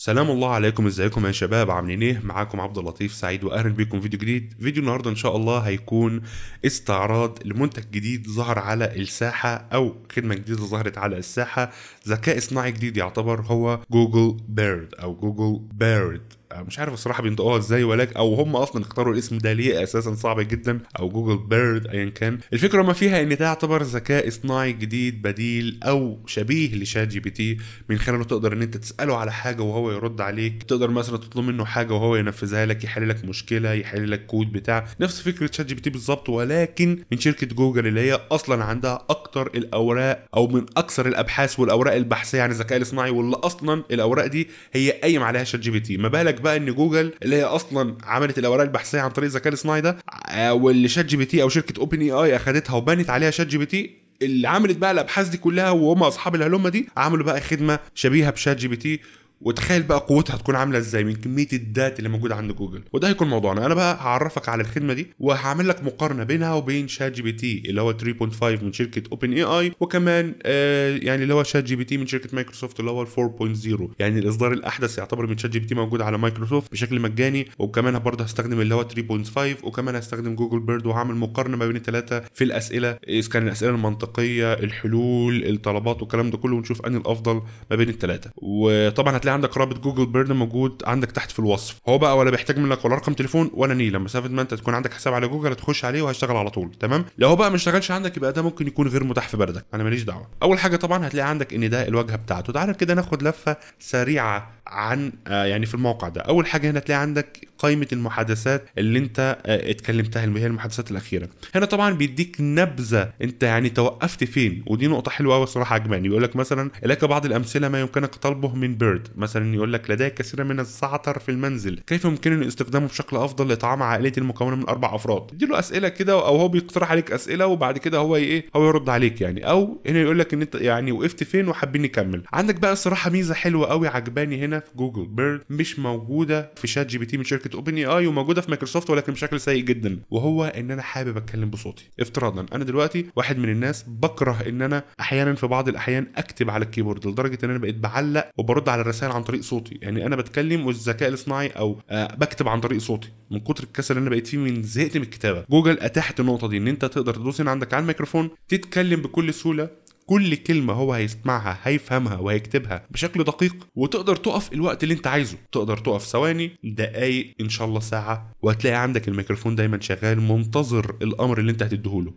سلام الله عليكم ازيكم يا شباب عاملين ايه معاكم عبد اللطيف سعيد واهلا بيكم فيديو جديد فيديو النهارده ان شاء الله هيكون استعراض لمنتج جديد ظهر على الساحه او خدمه جديده ظهرت على الساحه ذكاء اصطناعي جديد يعتبر هو جوجل بيرد او جوجل بيرد مش عارف الصراحه بينطقوها ازاي ولكن او هم اصلا اختاروا الاسم ده ليه اساسا صعب جدا او جوجل بيرد ايا كان الفكره ما فيها ان ده يعتبر ذكاء اصطناعي جديد بديل او شبيه لشات جي بي تي من خلاله تقدر ان انت تساله على حاجه وهو يرد عليك تقدر مثلا تطلب منه حاجه وهو ينفذها لك يحل لك مشكله يحل لك كود بتاع نفس فكره شات جي بي تي بالظبط ولكن من شركه جوجل اللي هي اصلا عندها اكتر الاوراق او من اكثر الابحاث والاوراق البحثيه عن الذكاء الاصطناعي واللي اصلا الاوراق دي هي قايم عليها شات جي بي تي ما بالك لك بقى ان جوجل اللي هي اصلا عملت الاوراق البحثيه عن طريق الذكاء الاصطناعي ده آه، واللي شات جي بي تي او شركه اوبن اي اي اخذتها وبنت عليها شات جي بي تي اللي عملت بقى الابحاث دي كلها وهم اصحاب الهلومه دي عملوا بقى خدمه شبيهه بشات جي بي تي وتخيل بقى قوتها تكون عامله ازاي من كميه الدات اللي موجوده عند جوجل وده هيكون موضوعنا انا بقى هعرفك على الخدمه دي وهعمل لك مقارنه بينها وبين شات جي بي تي اللي هو 3.5 من شركه اوبن اي اي وكمان آه يعني اللي هو شات جي بي تي من شركه مايكروسوفت اللي هو 4.0 يعني الاصدار الاحدث يعتبر من شات جي بي تي موجود على مايكروسوفت بشكل مجاني وكمان برضه هستخدم اللي هو 3.5 وكمان هستخدم جوجل بيرد وهعمل مقارنه ما بين الثلاثه في الاسئله اذا كان الاسئله المنطقيه الحلول الطلبات والكلام ده كله ونشوف انهي الافضل ما بين الثلاثه وطبعا هتلاقي هتلاقي عندك رابط جوجل بيرن موجود عندك تحت في الوصف هو بقى ولا بيحتاج منك ولا رقم تليفون ولا نيله مسافه ما انت تكون عندك حساب على جوجل هتخش عليه وهيشتغل على طول تمام لو هو بقى ما اشتغلش عندك يبقى ده ممكن يكون غير متاح في بلدك انا ماليش دعوه اول حاجه طبعا هتلاقي عندك ان ده الواجهه بتاعته تعالى كده ناخد لفه سريعه عن آه، يعني في الموقع ده اول حاجه هنا تلاقي عندك قائمه المحادثات اللي انت آه، اتكلمتها اللي هي المحادثات الاخيره هنا طبعا بيديك نبذه انت يعني توقفت فين ودي نقطه حلوه قوي الصراحه عجباني بيقول لك مثلا لك بعض الامثله ما يمكنك طلبه من بيرد مثلا يقول لك لدي كثير من الزعتر في المنزل كيف يمكنني استخدامه بشكل افضل لاطعام عائلتي المكونه من اربع افراد له اسئله كده او هو بيقترح عليك اسئله وبعد كده هو ايه هو يرد عليك يعني او هنا يقول لك ان انت يعني وقفت فين وحابين نكمل عندك بقى الصراحه ميزه حلوه قوي عجباني هنا موجوده في جوجل بيرد مش موجوده في شات جي بي تي من شركه اوبن اي اي وموجوده في مايكروسوفت ولكن بشكل سيء جدا وهو ان انا حابب اتكلم بصوتي افتراضا انا دلوقتي واحد من الناس بكره ان انا احيانا في بعض الاحيان اكتب على الكيبورد لدرجه ان انا بقيت بعلق وبرد على الرسائل عن طريق صوتي يعني انا بتكلم والذكاء الاصطناعي او آه بكتب عن طريق صوتي من كتر الكسل اللي انا بقيت فيه من زهقت من الكتابه جوجل اتاحت النقطه دي ان انت تقدر تدوس هنا عندك على الميكروفون تتكلم بكل سهوله كل كلمه هو هيسمعها هيفهمها وهيكتبها بشكل دقيق وتقدر تقف الوقت اللي انت عايزه تقدر تقف ثواني دقايق ان شاء الله ساعه وهتلاقي عندك الميكروفون دايما شغال منتظر الامر اللي انت هتديهوله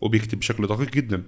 وبيكتب بشكل دقيق جدا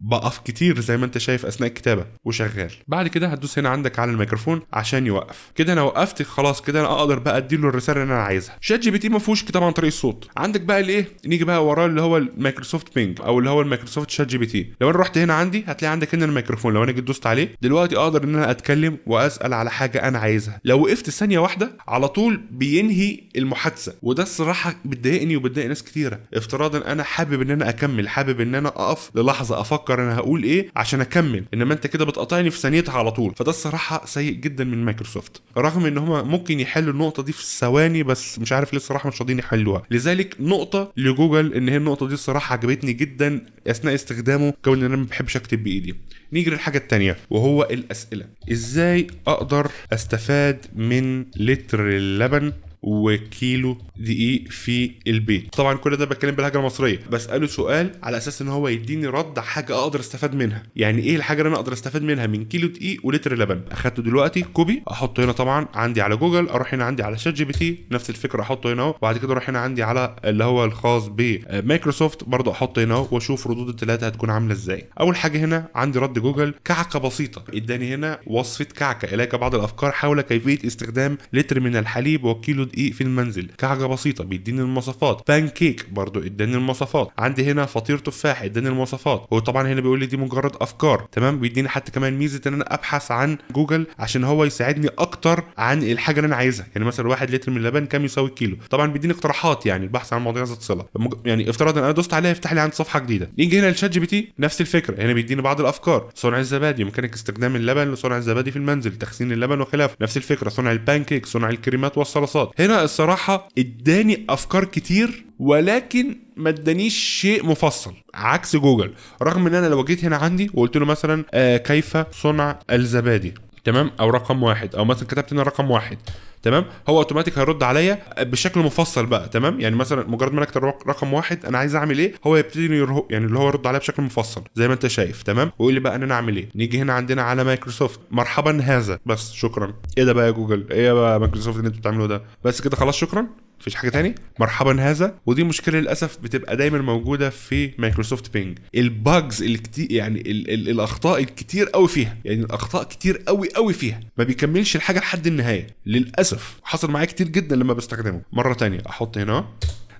بقف كتير زي ما انت شايف اثناء الكتابه وشغال بعد كده هتدوس هنا عندك على الميكروفون عشان يوقف كده انا وقفت خلاص كده انا اقدر بقى اديله الرساله اللي انا عايزها شات جي بي تي ما فيهوش طبعا طريق الصوت عندك بقى الايه نيجي بقى وراه اللي هو المايكروسوفت بينج او اللي هو المايكروسوفت شات جي بي تي لو انا رحت هنا عندي هتلاقي عندك هنا الميكروفون لو انا جيت دوست عليه دلوقتي اقدر ان انا اتكلم واسال على حاجه انا عايزها لو وقفت ثانيه واحده على طول بينهي المحادثه وده الصراحه بتضايقني وبتضايق ناس كتيره افتراضا انا حابب ان انا اكمل حابب ان انا اقف للحظه افكر افكر انا هقول ايه عشان اكمل انما انت كده بتقاطعني في ثانيتها على طول فده الصراحه سيء جدا من مايكروسوفت رغم ان هما ممكن يحلوا النقطه دي في ثواني بس مش عارف ليه الصراحه مش راضيين يحلوها لذلك نقطه لجوجل ان هي النقطه دي الصراحه عجبتني جدا اثناء استخدامه كون ان انا ما بحبش اكتب بايدي نيجي للحاجه الثانيه وهو الاسئله ازاي اقدر استفاد من لتر اللبن وكيلو دقيق في البيت طبعا كل ده بتكلم باللهجه المصريه بساله سؤال على اساس ان هو يديني رد حاجه اقدر استفاد منها يعني ايه الحاجه اللي انا اقدر استفاد منها من كيلو دقيق ولتر لبن اخدته دلوقتي كوبي احطه هنا طبعا عندي على جوجل اروح هنا عندي على شات جي بي تي نفس الفكره احطه هنا اهو وبعد كده اروح هنا عندي على اللي هو الخاص بمايكروسوفت برضه احطه هنا اهو واشوف ردود الثلاثه هتكون عامله ازاي اول حاجه هنا عندي رد جوجل كعكه بسيطه اداني هنا وصفه كعكه اليك بعض الافكار حول كيفيه استخدام لتر من الحليب وكيلو دقيق في المنزل كحاجه بسيطه بيديني المواصفات بان كيك برضو اداني المواصفات عندي هنا فطير تفاح اداني المواصفات هو طبعا هنا بيقول لي دي مجرد افكار تمام بيديني حتى كمان ميزه ان انا ابحث عن جوجل عشان هو يساعدني اكتر عن الحاجه اللي انا عايزها يعني مثلا واحد لتر من اللبن كم يساوي الكيلو طبعا بيديني اقتراحات يعني البحث عن مواضيع ذات صله يعني افتراضا انا دوست عليها يفتح لي عندي صفحه جديده نيجي هنا لشات جي بي تي نفس الفكره هنا بيديني بعض الافكار صنع الزبادي يمكنك استخدام اللبن لصنع الزبادي في المنزل تخزين اللبن وخلافه نفس الفكره صنع البانكيك صنع الكريمات والصلصات هنا الصراحه اداني افكار كتير ولكن ما ادانيش شيء مفصل عكس جوجل رغم ان انا لو جيت هنا عندي وقلت له مثلا آه كيف صنع الزبادي تمام او رقم واحد او مثلا كتبت هنا رقم واحد تمام هو اوتوماتيك هيرد عليا بشكل مفصل بقى تمام يعني مثلا مجرد ما اكتب رقم واحد انا عايز اعمل ايه هو يبتدي يعني اللي هو يرد عليا بشكل مفصل زي ما انت شايف تمام ويقول لي بقى ان انا اعمل ايه نيجي هنا عندنا على مايكروسوفت مرحبا هذا بس شكرا ايه ده بقى يا جوجل ايه بقى مايكروسوفت اللي انتوا بتعملوه ده بس كده خلاص شكرا مفيش حاجه تاني مرحبا هذا ودي مشكله للاسف بتبقى دايما موجوده في مايكروسوفت بينج الباجز الكتير يعني الـ الـ الاخطاء الكتير قوي فيها يعني الاخطاء كتير قوي قوي فيها ما بيكملش الحاجه لحد النهايه للاسف حصل معايا كتير جدا لما بستخدمه مره تانية احط هنا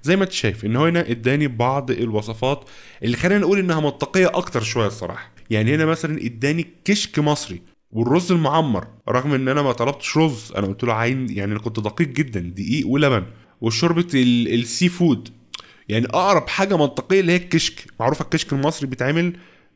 زي ما انت شايف ان هو هنا اداني بعض الوصفات اللي خلينا نقول انها منطقيه اكتر شويه الصراحه يعني هنا مثلا اداني كشك مصري والرز المعمر رغم ان انا ما طلبتش رز انا قلت له عين يعني انا كنت دقيق جدا دقيق ولبن وشوربه السي فود يعني اقرب حاجه منطقيه اللي هي الكشك معروفه الكشك المصري بيتعمل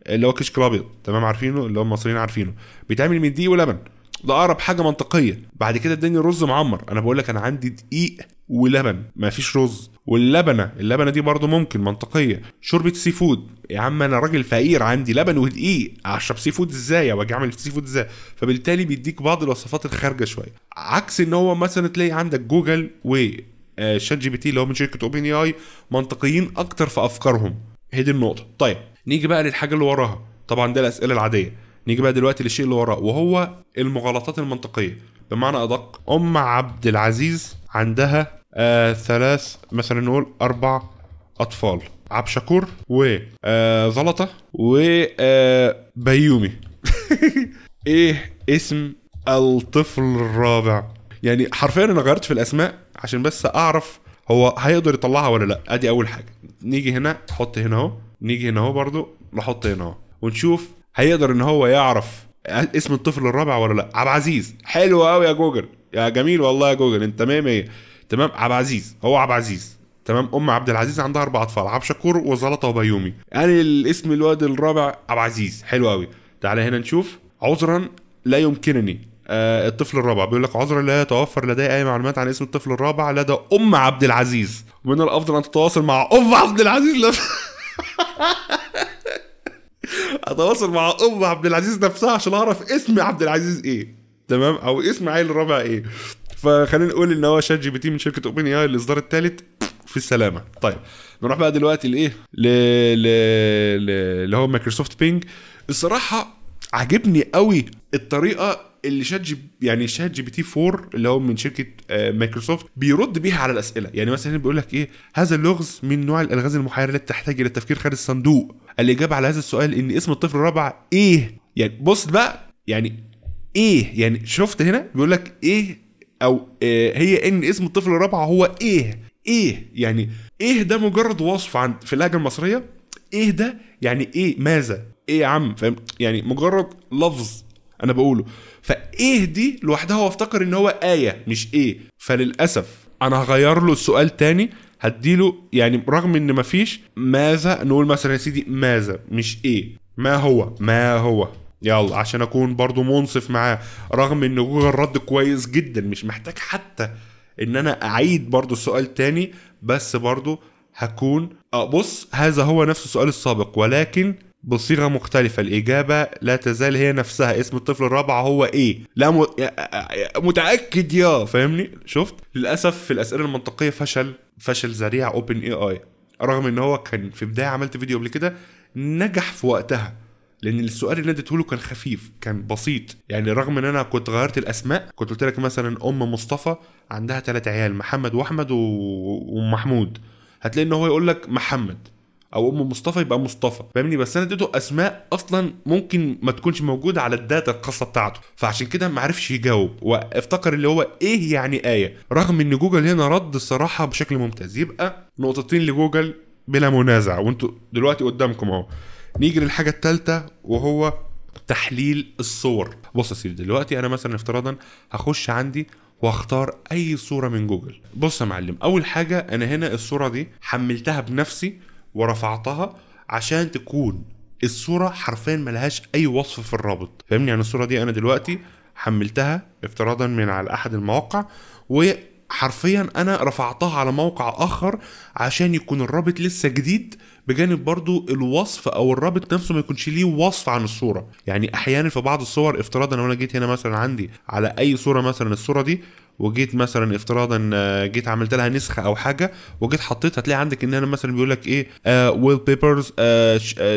اللي هو الكشك الابيض تمام عارفينه اللي هو المصريين عارفينه بيتعمل من دقيق ولبن ده اقرب حاجه منطقيه بعد كده اداني رز معمر انا بقول لك انا عندي دقيق ولبن ما فيش رز واللبنه اللبنه دي برضو ممكن منطقيه شوربه سي فود يا عم انا راجل فقير عندي لبن ودقيق اشرب سي فود ازاي او اجي اعمل سي فود ازاي فبالتالي بيديك بعض الوصفات الخارجه شويه عكس ان هو مثلا تلاقي عندك جوجل و شات جي بي تي اللي هو من شركه اوبن اي اي منطقيين اكتر في افكارهم هي دي النقطه طيب نيجي بقى للحاجه اللي وراها طبعا ده الاسئله العاديه نيجي بقى دلوقتي للشيء اللي وراه وهو المغالطات المنطقيه بمعنى ادق ام عبد العزيز عندها آه ثلاث مثلا نقول اربع اطفال عب شكور وزلطه آه وبيومي آه، ايه اسم الطفل الرابع يعني حرفيا انا غيرت في الاسماء عشان بس اعرف هو هيقدر يطلعها ولا لا ادي اول حاجه نيجي هنا نحط هنا اهو نيجي هنا اهو برضو نحط هنا اهو ونشوف هيقدر ان هو يعرف اسم الطفل الرابع ولا لا عبد العزيز حلو قوي يا جوجل يا جميل والله يا جوجل انت 100 100 تمام عبد العزيز هو عبد العزيز تمام ام عبد العزيز عندها اربع اطفال عبد شكور وزلطه وبيومي يعني الاسم الواد الرابع عبد العزيز حلو قوي تعالى هنا نشوف عذرا لا يمكنني آه الطفل الرابع بيقول لك عذرا لا يتوفر لدي اي معلومات عن اسم الطفل الرابع لدى ام عبد العزيز ومن الافضل ان تتواصل مع ام عبد العزيز لف... اتواصل مع ام عبد العزيز نفسها عشان اعرف اسم عبد العزيز ايه تمام او اسم عيل الرابع ايه فخلينا نقول ان هو شات جي بي تي من شركه اوبن اي الاصدار الثالث في السلامه طيب نروح بقى دلوقتي لايه ل ل اللي هو مايكروسوفت بينج الصراحه عجبني قوي الطريقه اللي شات جي يعني شات جي بي تي 4 اللي هو من شركه آه، مايكروسوفت بيرد بيها على الاسئله يعني مثلا بيقول لك ايه هذا اللغز من نوع الالغاز المحيره التي تحتاج الى التفكير خارج الصندوق الاجابه على هذا السؤال ان اسم الطفل الرابع ايه يعني بص بقى يعني ايه يعني شفت هنا بيقول لك ايه او إيه هي ان اسم الطفل الرابع هو ايه ايه يعني ايه ده مجرد وصف عند في اللهجه المصريه ايه ده يعني ايه ماذا ايه يا عم فاهم يعني مجرد لفظ انا بقوله فايه دي لوحدها هو افتكر ان هو ايه مش ايه فللاسف انا هغير له السؤال تاني هديله يعني رغم ان مفيش ماذا نقول مثلا يا سيدي ماذا مش ايه ما هو ما هو يلا عشان اكون برضو منصف معاه رغم ان جوجل رد كويس جدا مش محتاج حتى ان انا اعيد برضو السؤال تاني بس برضو هكون آه، بص هذا هو نفس السؤال السابق ولكن بصيغه مختلفه الاجابه لا تزال هي نفسها اسم الطفل الرابع هو ايه لا م... متاكد يا فاهمني شفت للاسف في الاسئله المنطقيه فشل فشل ذريع اوبن اي اي رغم ان هو كان في بدايه عملت فيديو قبل كده نجح في وقتها لان السؤال اللي اديته له كان خفيف كان بسيط يعني رغم ان انا كنت غيرت الاسماء كنت قلت لك مثلا ام مصطفى عندها ثلاث عيال محمد واحمد و... ومحمود هتلاقي ان هو يقول لك محمد او ام مصطفى يبقى مصطفى فاهمني بس انا اديته اسماء اصلا ممكن ما تكونش موجوده على الداتا الخاصه بتاعته فعشان كده ما عرفش يجاوب وافتكر اللي هو ايه يعني ايه رغم ان جوجل هنا رد الصراحه بشكل ممتاز يبقى نقطتين لجوجل بلا منازع وانتوا دلوقتي قدامكم اهو نيجي للحاجه الثالثه وهو تحليل الصور بص يا سيدي دلوقتي انا مثلا افتراضا هخش عندي واختار اي صوره من جوجل بص يا معلم اول حاجه انا هنا الصوره دي حملتها بنفسي ورفعتها عشان تكون الصوره حرفيا ملهاش اي وصف في الرابط فاهمني يعني الصوره دي انا دلوقتي حملتها افتراضا من على احد المواقع وحرفيا انا رفعتها على موقع اخر عشان يكون الرابط لسه جديد بجانب برضو الوصف او الرابط نفسه ما يكونش ليه وصف عن الصوره يعني احيانا في بعض الصور افتراضا لو انا جيت هنا مثلا عندي على اي صوره مثلا الصوره دي وجيت مثلا افتراضا آه، جيت عملت لها نسخه او حاجه وجيت حطيتها هتلاقي عندك ان انا مثلا بيقول لك ايه ويل بيبرز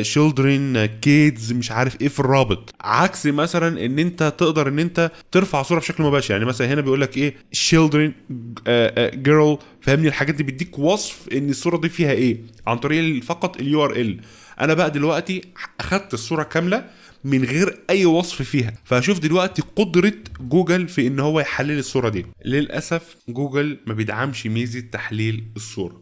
شيلدرن كيدز مش عارف ايه في الرابط عكس مثلا ان انت تقدر ان انت ترفع صوره بشكل مباشر يعني مثلا هنا بيقول لك ايه شيلدرن جيرل آه، آه، فاهمني الحاجات دي بيديك وصف ان الصوره دي فيها ايه عن طريق فقط اليو ار ال انا بقى دلوقتي اخدت الصوره كامله من غير اي وصف فيها فشوف دلوقتي قدره جوجل في ان هو يحلل الصوره دي للاسف جوجل ما بيدعمش ميزه تحليل الصوره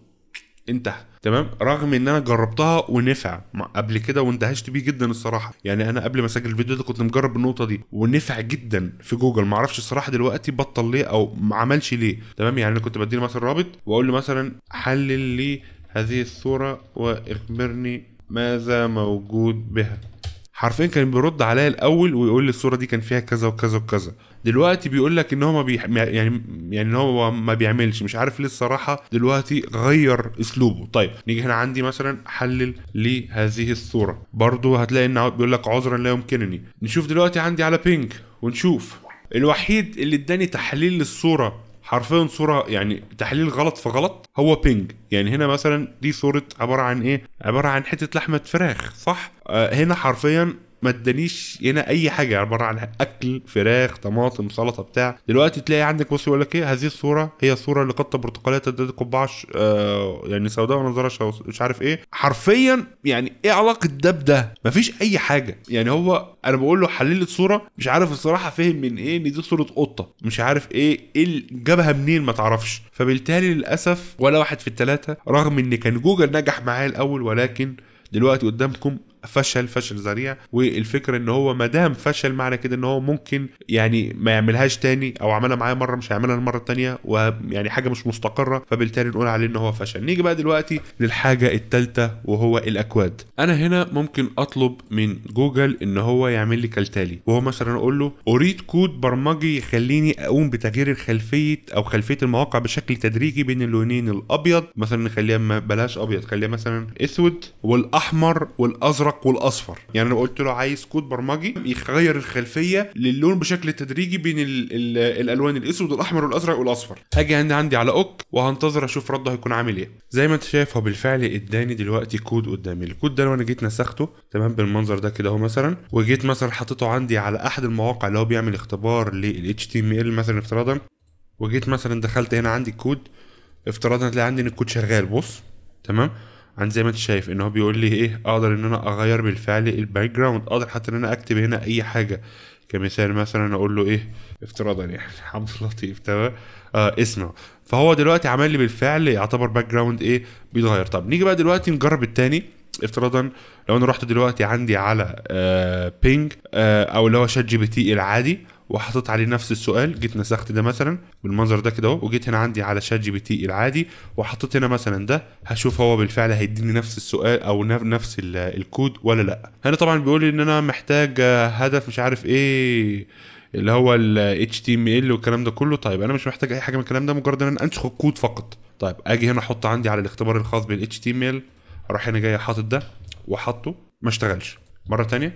انتهى تمام رغم ان انا جربتها ونفع قبل كده واندهشت بيه جدا الصراحه يعني انا قبل ما اسجل الفيديو ده كنت مجرب النقطه دي ونفع جدا في جوجل معرفش الصراحه دلوقتي بطل ليه او ما عملش ليه تمام يعني انا كنت بديله مثلا رابط واقول له مثلا حلل لي هذه الصوره واخبرني ماذا موجود بها حرفيا كان بيرد عليا الاول ويقول لي الصوره دي كان فيها كذا وكذا وكذا دلوقتي بيقول لك ان هو ما بيح... يعني يعني ان هو ما بيعملش مش عارف ليه الصراحه دلوقتي غير اسلوبه طيب نيجي هنا عندي مثلا حلل لهذه الصوره برضو هتلاقي ان بيقول لك عذرا لا يمكنني نشوف دلوقتي عندي على بينك ونشوف الوحيد اللي اداني تحليل للصوره حرفيا صوره يعني تحليل غلط في غلط هو بينج يعني هنا مثلا دي صوره عباره عن ايه عباره عن حته لحمه فراخ صح آه هنا حرفيا ما ادانيش هنا اي حاجه عباره عن اكل فراخ طماطم سلطه بتاع دلوقتي تلاقي عندك بص يقول لك ايه هذه الصوره هي صوره لقطه برتقاليه تدد قبعه آه يعني سوداء ونظرها مش عارف ايه حرفيا يعني ايه علاقه ده بده مفيش اي حاجه يعني هو انا بقول له حلل الصوره مش عارف الصراحه فهم من ايه ان دي صوره قطه مش عارف ايه ايه جابها منين ما تعرفش فبالتالي للاسف ولا واحد في الثلاثه رغم ان كان جوجل نجح معايا الاول ولكن دلوقتي قدامكم فشل فشل ذريع والفكره ان هو ما دام فشل معنى كده ان هو ممكن يعني ما يعملهاش تاني او عملها معايا مره مش هيعملها المره الثانيه ويعني حاجه مش مستقره فبالتالي نقول عليه ان هو فشل نيجي بقى دلوقتي للحاجه الثالثه وهو الاكواد انا هنا ممكن اطلب من جوجل ان هو يعمل لي كالتالي وهو مثلا اقول له اريد كود برمجي يخليني اقوم بتغيير الخلفيه او خلفيه المواقع بشكل تدريجي بين اللونين الابيض مثلا نخليها بلاش ابيض خليها مثلا اسود والاحمر والازرق الازرق والاصفر يعني لو قلت له عايز كود برمجي يغير الخلفيه للون بشكل تدريجي بين الـ الـ الالوان الاسود والاحمر والازرق والاصفر هاجي عندي, عندي على اوك وهنتظر اشوف رده هيكون عامل ايه زي ما انت شايف هو بالفعل اداني دلوقتي كود قدامي الكود ده لو انا جيت نسخته تمام بالمنظر ده كده اهو مثلا وجيت مثلا حطيته عندي على احد المواقع اللي هو بيعمل اختبار لل HTML مثلا افتراضا وجيت مثلا دخلت هنا عندي الكود افتراضا هتلاقي عندي ان الكود شغال بص تمام عن زي ما انت شايف ان هو بيقول لي ايه اقدر ان انا اغير بالفعل الباك جراوند اقدر حتى ان انا اكتب هنا اي حاجه كمثال مثلا اقول له ايه افتراضا يعني لله لطيف تمام آه اسمع فهو دلوقتي عمل لي بالفعل يعتبر باك جراوند ايه بيتغير طب نيجي بقى دلوقتي نجرب التاني افتراضا لو انا رحت دلوقتي عندي على آه بينج آه او اللي هو شات جي بي تي العادي وحطيت عليه نفس السؤال جيت نسخت ده مثلا بالمنظر ده كده اهو وجيت هنا عندي على شات جي بي تي العادي وحطيت هنا مثلا ده هشوف هو بالفعل هيديني نفس السؤال او نفس الكود ولا لا هنا طبعا بيقول ان انا محتاج هدف مش عارف ايه اللي هو ال HTML والكلام ده كله طيب انا مش محتاج اي حاجه من الكلام ده مجرد ان انا انسخ الكود فقط طيب اجي هنا احط عندي على الاختبار الخاص بال HTML اروح هنا جاي حاطط ده وحطه ما اشتغلش مره تانية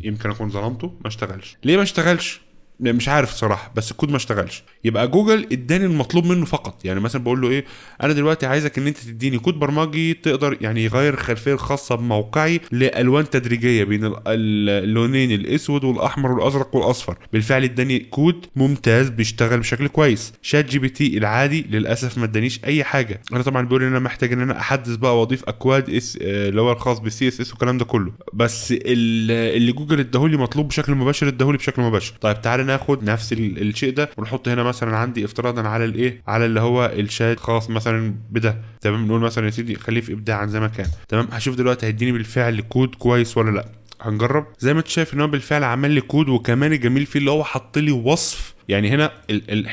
يمكن اكون ظلمته ما اشتغلش ليه ما اشتغلش مش عارف صراحه بس الكود ما اشتغلش يبقى جوجل اداني المطلوب منه فقط يعني مثلا بقول له ايه انا دلوقتي عايزك ان انت تديني كود برمجي تقدر يعني يغير الخلفيه الخاصه بموقعي لالوان تدريجيه بين اللونين الاسود والاحمر والازرق والاصفر بالفعل اداني كود ممتاز بيشتغل بشكل كويس شات جي بي تي العادي للاسف ما ادانيش اي حاجه انا طبعا بيقول ان انا محتاج ان انا احدث بقى واضيف اكواد اس اللي هو الخاص بالسي اس اس والكلام ده كله بس اللي جوجل اداهولي مطلوب بشكل مباشر اداهولي بشكل مباشر طيب تعالى هناخد نفس الشيء ده ونحط هنا مثلا عندي افتراضا على الايه على اللي هو الشات خاص مثلا بده تمام نقول مثلا يا سيدي خليه في ابداعا زي ما كان تمام هشوف دلوقتي هيديني بالفعل كود كويس ولا لا هنجرب زي ما انت شايف ان هو بالفعل عمل لي كود وكمان الجميل فيه اللي هو حط لي وصف يعني هنا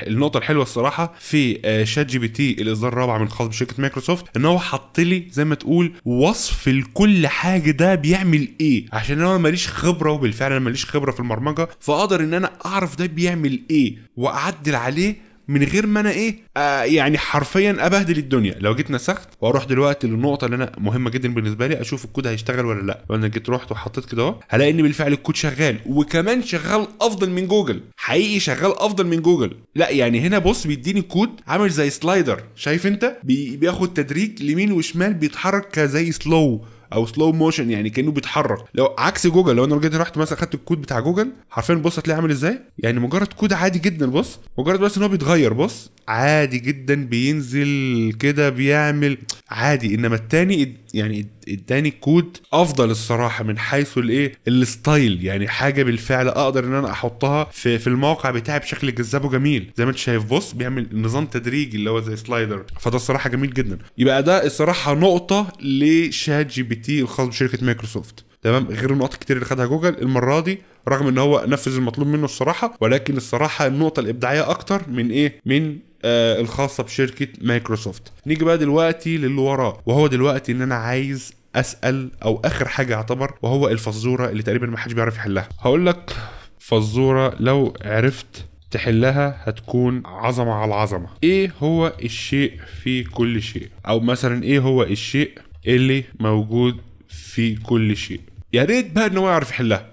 النقطة الحلوة الصراحة في شات جي بي تي الإصدار الرابع من خاص بشركة مايكروسوفت إن هو حط لي زي ما تقول وصف لكل حاجة ده بيعمل إيه عشان أنا ماليش خبرة وبالفعل أنا ماليش خبرة في البرمجة فأقدر إن أنا أعرف ده بيعمل إيه وأعدل عليه من غير ما انا ايه آه يعني حرفيا ابهدل الدنيا لو جيت نسخت واروح دلوقتي للنقطه اللي انا مهمه جدا بالنسبه لي اشوف الكود هيشتغل ولا لا وانا جيت رحت وحطيت كده اهو هلاقي ان بالفعل الكود شغال وكمان شغال افضل من جوجل حقيقي شغال افضل من جوجل لا يعني هنا بص بيديني كود عامل زي سلايدر شايف انت بياخد تدريج لمين وشمال بيتحرك كزي سلو او سلو موشن يعني كانه بيتحرك لو عكس جوجل لو انا جيت رحت مثلا خدت الكود بتاع جوجل حرفيا بص هتلاقيه عامل ازاي يعني مجرد كود عادي جدا بص مجرد بس ان هو بيتغير بص عادي جدا بينزل كده بيعمل عادي انما التاني يعني اداني كود افضل الصراحه من حيث الايه الستايل يعني حاجه بالفعل اقدر ان انا احطها في, في الموقع بتاعي بشكل جذاب وجميل زي ما انت شايف بص بيعمل نظام تدريجي اللي هو زي سلايدر فده الصراحه جميل جدا يبقى ده الصراحه نقطه لشات جي بي تي الخاص بشركه مايكروسوفت تمام غير النقط الكتير اللي خدها جوجل المره دي رغم ان هو نفذ المطلوب منه الصراحه ولكن الصراحه النقطه الابداعيه اكتر من ايه من آه الخاصه بشركه مايكروسوفت نيجي بقى دلوقتي للي وراه وهو دلوقتي ان انا عايز اسال او اخر حاجه يعتبر وهو الفزوره اللي تقريبا ما حدش بيعرف يحلها هقول لك فزوره لو عرفت تحلها هتكون عظمة على عظمة ايه هو الشيء في كل شيء او مثلا ايه هو الشيء اللي موجود في كل شيء يا ريت بقى ان هو يعرف يحلها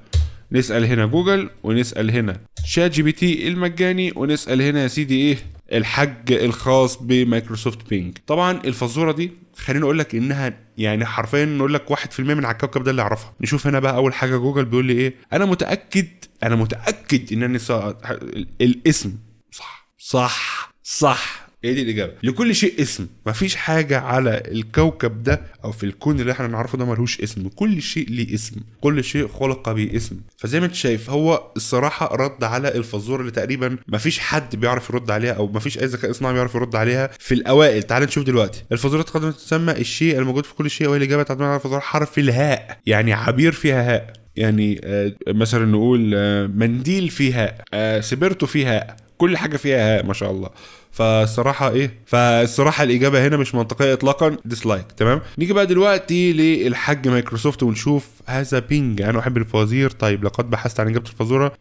نسال هنا جوجل ونسال هنا شات جي بي تي المجاني ونسال هنا يا سيدي ايه الحج الخاص بمايكروسوفت بينج طبعا الفزوره دي خليني اقول لك انها يعني حرفيا نقول لك 1% من على الكوكب ده اللي يعرفها نشوف هنا بقى اول حاجه جوجل بيقول لي ايه انا متاكد انا متاكد ان انا الاسم صح صح صح هي دي الاجابه لكل شيء اسم مفيش حاجه على الكوكب ده او في الكون اللي احنا نعرفه ده ملهوش اسم كل شيء ليه اسم كل شيء خلق باسم فزي ما انت شايف هو الصراحه رد على الفزوره اللي تقريبا مفيش حد بيعرف يرد عليها او مفيش اي ذكاء اصطناعي بيعرف يرد عليها في الاوائل تعال نشوف دلوقتي الفزوره قد تسمى الشيء الموجود في كل شيء وهي الاجابه تعتمد على الفزوره حرف الهاء يعني عبير فيها هاء يعني آه، مثلا نقول آه، منديل فيها آه، سبرتو فيها كل حاجه فيها هاء ما شاء الله فالصراحه ايه فالصراحه الاجابه هنا مش منطقيه اطلاقا ديسلايك تمام نيجي بقى دلوقتي للحاج مايكروسوفت ونشوف هذا بينج انا احب الفوازير طيب لقد بحثت عن اجابه الفازورة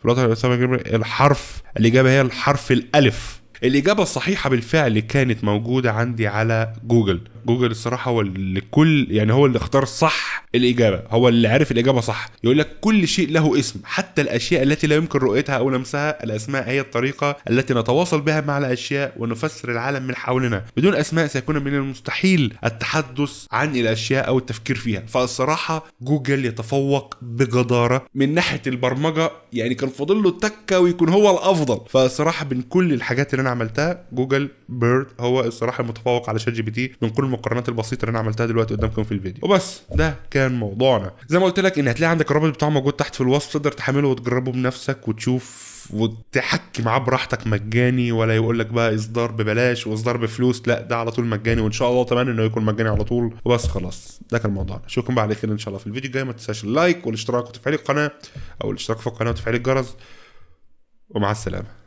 الحرف الاجابه هي الحرف الالف الإجابة الصحيحة بالفعل كانت موجودة عندي على جوجل جوجل الصراحه هو اللي كل يعني هو اللي اختار صح الاجابه هو اللي عرف الاجابه صح يقول لك كل شيء له اسم حتى الاشياء التي لا يمكن رؤيتها او لمسها الاسماء هي الطريقه التي نتواصل بها مع الاشياء ونفسر العالم من حولنا بدون اسماء سيكون من المستحيل التحدث عن الاشياء او التفكير فيها فالصراحه جوجل يتفوق بجداره من ناحيه البرمجه يعني كان فاضل له التكه ويكون هو الافضل فالصراحه من كل الحاجات اللي انا عملتها جوجل بيرد هو الصراحه المتفوق على شات جي بي تي من كل المقارنات البسيطه اللي انا عملتها دلوقتي قدامكم في الفيديو وبس ده كان موضوعنا زي ما قلت لك ان هتلاقي عندك الرابط بتاعه موجود تحت في الوصف تقدر تحمله وتجربه بنفسك وتشوف وتحكي معاه براحتك مجاني ولا يقول لك بقى اصدار ببلاش واصدار بفلوس لا ده على طول مجاني وان شاء الله اتمنى انه يكون مجاني على طول وبس خلاص ده كان موضوعنا اشوفكم بعد كده ان شاء الله في الفيديو الجاي ما تنساش اللايك والاشتراك وتفعيل القناه او الاشتراك في القناه وتفعيل الجرس ومع السلامه